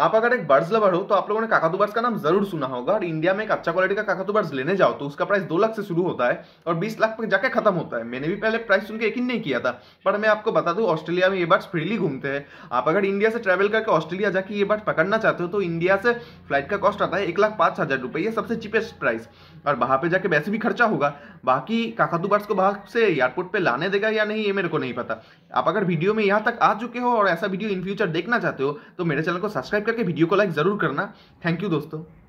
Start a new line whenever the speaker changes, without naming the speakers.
आप अगर एक बर्ड्स लवर हो तो आप लोगों ने काकातू बर्ड्स का नाम जरूर सुना होगा और इंडिया में एक अच्छा क्वालिटी का काकातू बर्ड्स लेने जाओ तो उसका प्राइस दो लाख से शुरू होता है और बीस लाख पर जाके खत्म होता है मैंने भी पहले प्राइस सुनकर के यकीन नहीं किया था पर मैं आपको बता दूं ऑस्ट्रेलिया में ये बर्ड्स फ्रीली घूमते हैं आप अगर इंडिया से ट्रेवल करके ऑस्ट्रेलिया जाके ये बर्ड पकड़ना चाहते हो तो इंडिया से फ्लाइट का कॉस्ट आता है एक लाख पाँच हजार रुपये सबसे चीपेस्ट प्राइस और वहाँ पे जाके वैसे भी खर्चा होगा बाकी काकातू बर्ड्स को बाहर से एयरपोर्ट पे लाने देगा या नहीं ये मेरे को नहीं पता आप अगर वीडियो में यहाँ तक आ चुके हो और ऐसा वीडियो इन फ्यूचर देखना चाहते हो तो मेरे चैनल को सब्सक्राइब सब्सक्राइब करके वीडियो को लाइक ज़रूर करना थैंक यू दोस्तों